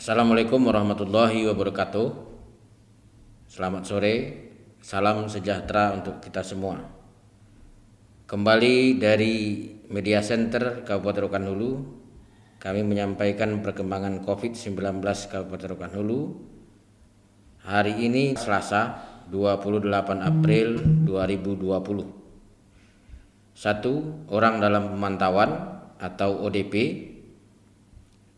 Assalamualaikum warahmatullahi wabarakatuh. Selamat sore, salam sejahtera untuk kita semua. Kembali dari Media Center Kabupaten Rokan Hulu, kami menyampaikan perkembangan COVID-19 Kabupaten Rokan Hulu. Hari ini Selasa, 28 April 2020. Satu, orang dalam pemantauan atau ODP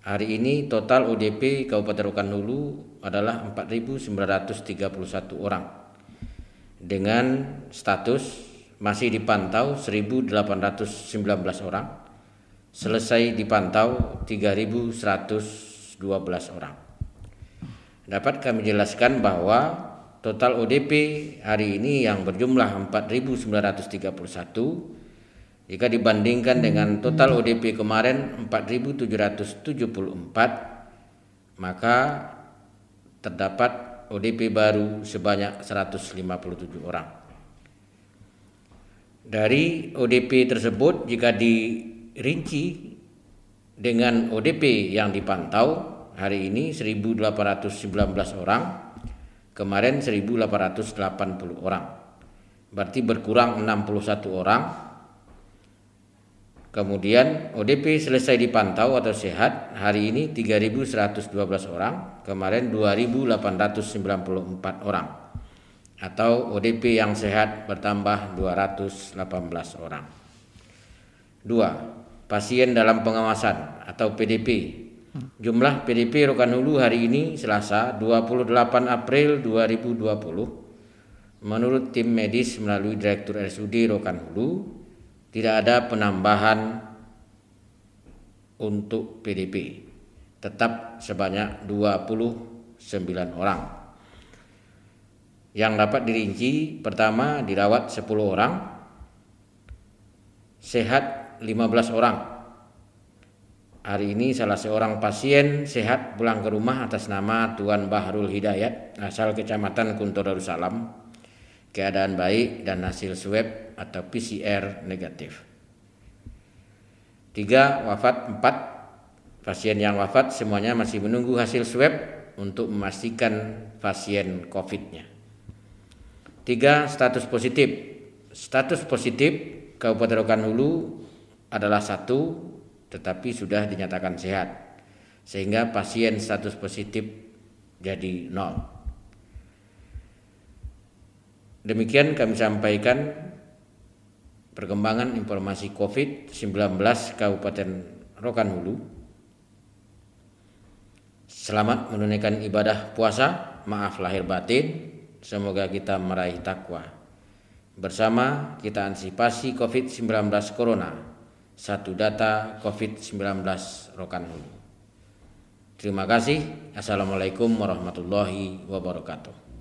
Hari ini total ODP Kabupaten Rokan Hulu adalah 4.931 orang dengan status masih dipantau 1.819 orang, selesai dipantau 3.112 orang. Dapat kami jelaskan bahwa total ODP hari ini yang berjumlah 4.931 jika dibandingkan dengan total ODP kemarin 4.774, maka terdapat ODP baru sebanyak 157 orang. Dari ODP tersebut jika dirinci dengan ODP yang dipantau hari ini 1.819 orang, kemarin 1.880 orang. Berarti berkurang 61 orang Kemudian ODP selesai dipantau atau sehat hari ini 3.112 orang, kemarin 2.894 orang. Atau ODP yang sehat bertambah 218 orang. Dua, Pasien dalam pengawasan atau PDP. Jumlah PDP Rokan Hulu hari ini Selasa 28 April 2020 menurut tim medis melalui Direktur RSUD Rokan Hulu tidak ada penambahan untuk PDP tetap sebanyak 29 orang yang dapat dirinci pertama dirawat 10 orang sehat 15 orang hari ini salah seorang pasien sehat pulang ke rumah atas nama Tuan Bahrul Hidayat asal kecamatan Kuntur Darussalam keadaan baik dan hasil swab atau PCR negatif. Tiga Wafat empat Pasien yang wafat semuanya masih menunggu hasil swab untuk memastikan pasien COVID-nya. Tiga Status positif. Status positif Kabupaten Rokan Hulu adalah satu tetapi sudah dinyatakan sehat sehingga pasien status positif jadi nol. Demikian kami sampaikan perkembangan informasi COVID-19 Kabupaten Rokan Hulu. Selamat menunaikan ibadah puasa, maaf lahir batin, semoga kita meraih takwa. Bersama kita antisipasi COVID-19 Corona, satu data COVID-19 Rokan Hulu. Terima kasih. Assalamualaikum warahmatullahi wabarakatuh.